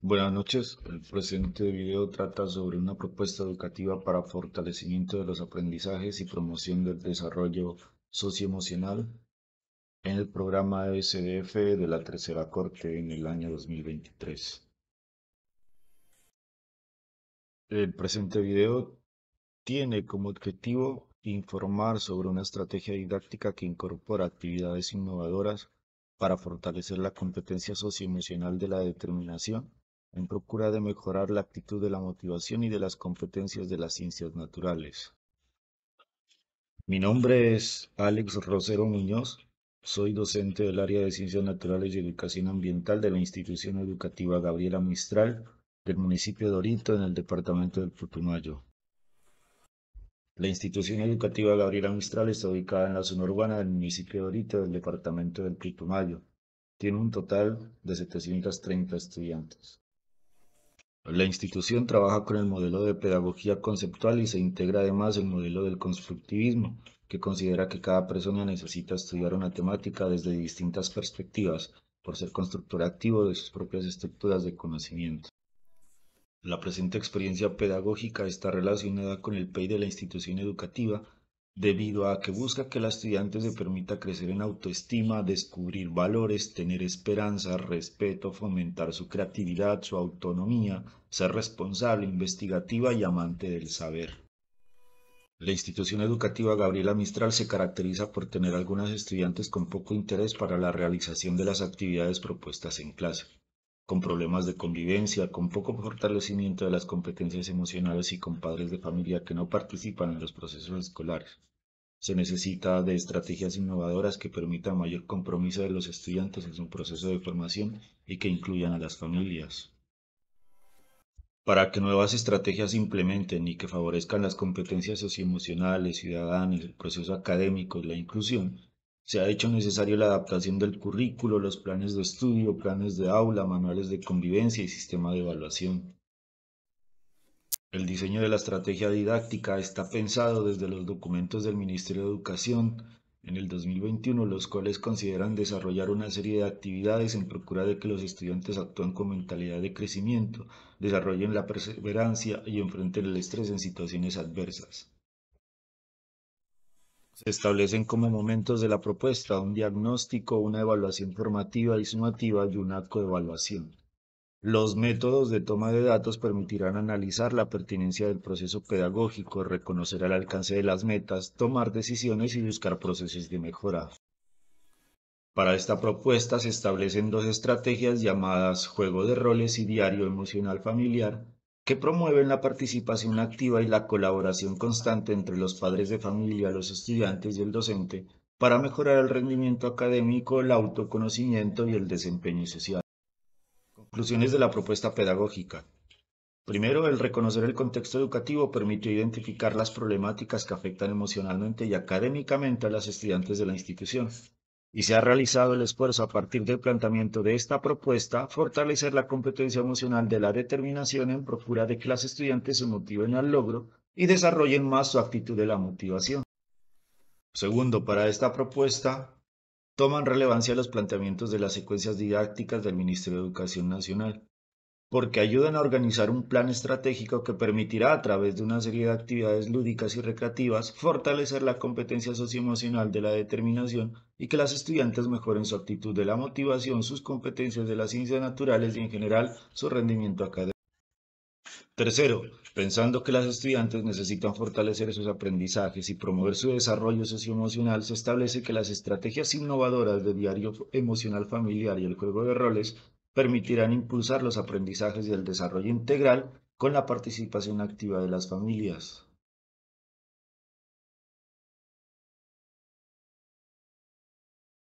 Buenas noches. El presente video trata sobre una propuesta educativa para fortalecimiento de los aprendizajes y promoción del desarrollo socioemocional en el programa e SDF de la Tercera Corte en el año 2023. El presente video tiene como objetivo informar sobre una estrategia didáctica que incorpora actividades innovadoras para fortalecer la competencia socioemocional de la determinación en procura de mejorar la actitud de la motivación y de las competencias de las ciencias naturales. Mi nombre es Alex Rosero Muñoz, soy docente del área de Ciencias Naturales y Educación Ambiental de la institución educativa Gabriela Mistral del municipio de Orito, en el departamento del Putumayo. La institución educativa Gabriela Mistral está ubicada en la zona urbana del municipio de Orito del departamento del Putumayo. Tiene un total de 730 estudiantes. La institución trabaja con el modelo de pedagogía conceptual y se integra además el modelo del constructivismo, que considera que cada persona necesita estudiar una temática desde distintas perspectivas, por ser constructor activo de sus propias estructuras de conocimiento. La presente experiencia pedagógica está relacionada con el PEI de la institución educativa, debido a que busca que la estudiante se permita crecer en autoestima, descubrir valores, tener esperanza, respeto, fomentar su creatividad, su autonomía, ser responsable, investigativa y amante del saber. La institución educativa Gabriela Mistral se caracteriza por tener algunas estudiantes con poco interés para la realización de las actividades propuestas en clase con problemas de convivencia, con poco fortalecimiento de las competencias emocionales y con padres de familia que no participan en los procesos escolares. Se necesita de estrategias innovadoras que permitan mayor compromiso de los estudiantes en su proceso de formación y que incluyan a las familias. Para que nuevas estrategias implementen y que favorezcan las competencias socioemocionales, ciudadanas, el proceso académico y la inclusión, se ha hecho necesario la adaptación del currículo, los planes de estudio, planes de aula, manuales de convivencia y sistema de evaluación. El diseño de la estrategia didáctica está pensado desde los documentos del Ministerio de Educación en el 2021, los cuales consideran desarrollar una serie de actividades en procura de que los estudiantes actúen con mentalidad de crecimiento, desarrollen la perseverancia y enfrenten el estrés en situaciones adversas se establecen como momentos de la propuesta, un diagnóstico, una evaluación formativa y sumativa y una co-evaluación. Los métodos de toma de datos permitirán analizar la pertinencia del proceso pedagógico, reconocer el alcance de las metas, tomar decisiones y buscar procesos de mejora. Para esta propuesta se establecen dos estrategias llamadas juego de roles y diario emocional familiar, que promueven la participación activa y la colaboración constante entre los padres de familia, los estudiantes y el docente para mejorar el rendimiento académico, el autoconocimiento y el desempeño social. Conclusiones de la propuesta pedagógica. Primero, el reconocer el contexto educativo permitió identificar las problemáticas que afectan emocionalmente y académicamente a las estudiantes de la institución y se ha realizado el esfuerzo a partir del planteamiento de esta propuesta, fortalecer la competencia emocional de la determinación en procura de que las estudiantes se motiven al logro y desarrollen más su actitud de la motivación. Segundo, para esta propuesta toman relevancia los planteamientos de las secuencias didácticas del Ministerio de Educación Nacional, porque ayudan a organizar un plan estratégico que permitirá a través de una serie de actividades lúdicas y recreativas fortalecer la competencia socioemocional de la determinación y que las estudiantes mejoren su actitud de la motivación, sus competencias de las ciencias naturales y en general su rendimiento académico. Tercero, pensando que las estudiantes necesitan fortalecer sus aprendizajes y promover su desarrollo socioemocional, se establece que las estrategias innovadoras de diario emocional familiar y el juego de roles permitirán impulsar los aprendizajes y el desarrollo integral con la participación activa de las familias.